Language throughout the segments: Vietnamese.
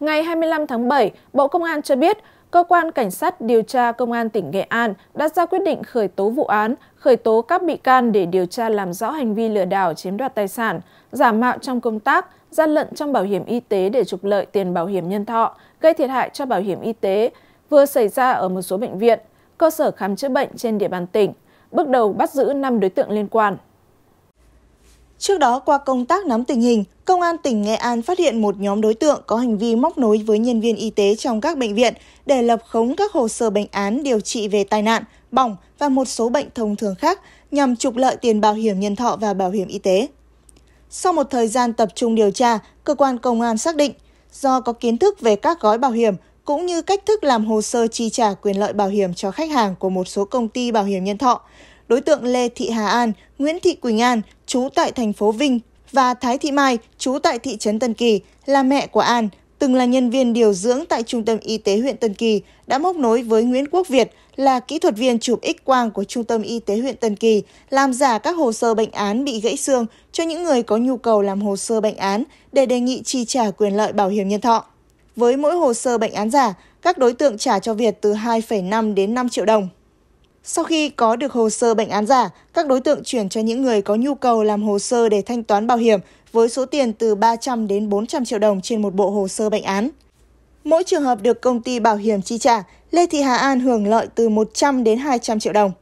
Ngày 25 tháng 7, Bộ Công an cho biết, Cơ quan Cảnh sát điều tra Công an tỉnh Nghệ An đã ra quyết định khởi tố vụ án, khởi tố các bị can để điều tra làm rõ hành vi lừa đảo chiếm đoạt tài sản, giả mạo trong công tác, gian lận trong bảo hiểm y tế để trục lợi tiền bảo hiểm nhân thọ, gây thiệt hại cho bảo hiểm y tế, vừa xảy ra ở một số bệnh viện, cơ sở khám chữa bệnh trên địa bàn tỉnh. Bước đầu bắt giữ 5 đối tượng liên quan. Trước đó, qua công tác nắm tình hình, Công an tỉnh Nghệ An phát hiện một nhóm đối tượng có hành vi móc nối với nhân viên y tế trong các bệnh viện để lập khống các hồ sơ bệnh án điều trị về tai nạn, bỏng và một số bệnh thông thường khác nhằm trục lợi tiền bảo hiểm nhân thọ và bảo hiểm y tế. Sau một thời gian tập trung điều tra, cơ quan công an xác định do có kiến thức về các gói bảo hiểm cũng như cách thức làm hồ sơ chi trả quyền lợi bảo hiểm cho khách hàng của một số công ty bảo hiểm nhân thọ, đối tượng Lê Thị Hà An, Nguyễn Thị Quỳnh An chú tại thành phố Vinh và Thái Thị Mai, chú tại thị trấn Tân Kỳ, là mẹ của An, từng là nhân viên điều dưỡng tại Trung tâm Y tế huyện Tân Kỳ, đã móc nối với Nguyễn Quốc Việt là kỹ thuật viên chụp X quang của Trung tâm Y tế huyện Tân Kỳ, làm giả các hồ sơ bệnh án bị gãy xương cho những người có nhu cầu làm hồ sơ bệnh án để đề nghị chi trả quyền lợi bảo hiểm nhân thọ. Với mỗi hồ sơ bệnh án giả, các đối tượng trả cho Việt từ 2,5 đến 5 triệu đồng. Sau khi có được hồ sơ bệnh án giả, các đối tượng chuyển cho những người có nhu cầu làm hồ sơ để thanh toán bảo hiểm với số tiền từ 300 đến 400 triệu đồng trên một bộ hồ sơ bệnh án. Mỗi trường hợp được công ty bảo hiểm chi trả, Lê Thị Hà An hưởng lợi từ 100 đến 200 triệu đồng.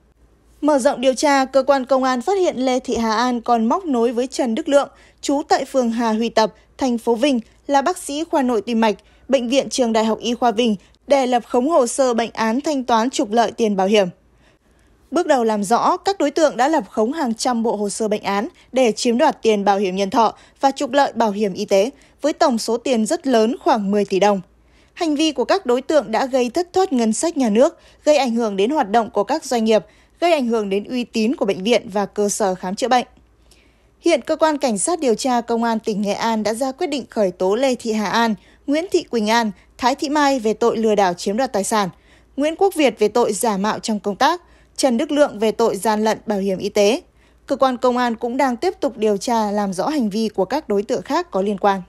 Mở rộng điều tra, cơ quan công an phát hiện Lê Thị Hà An còn móc nối với Trần Đức Lượng, trú tại phường Hà Huy Tập, thành phố Vinh, là bác sĩ khoa nội tim mạch, bệnh viện Trường Đại học Y khoa Vinh để lập khống hồ sơ bệnh án thanh toán trục lợi tiền bảo hiểm. Bước đầu làm rõ, các đối tượng đã lập khống hàng trăm bộ hồ sơ bệnh án để chiếm đoạt tiền bảo hiểm nhân thọ và trục lợi bảo hiểm y tế với tổng số tiền rất lớn khoảng 10 tỷ đồng. Hành vi của các đối tượng đã gây thất thoát ngân sách nhà nước, gây ảnh hưởng đến hoạt động của các doanh nghiệp, gây ảnh hưởng đến uy tín của bệnh viện và cơ sở khám chữa bệnh. Hiện cơ quan cảnh sát điều tra công an tỉnh Nghệ An đã ra quyết định khởi tố Lê Thị Hà An, Nguyễn Thị Quỳnh An, Thái Thị Mai về tội lừa đảo chiếm đoạt tài sản, Nguyễn Quốc Việt về tội giả mạo trong công tác, Trần Đức Lượng về tội gian lận bảo hiểm y tế. Cơ quan công an cũng đang tiếp tục điều tra làm rõ hành vi của các đối tượng khác có liên quan.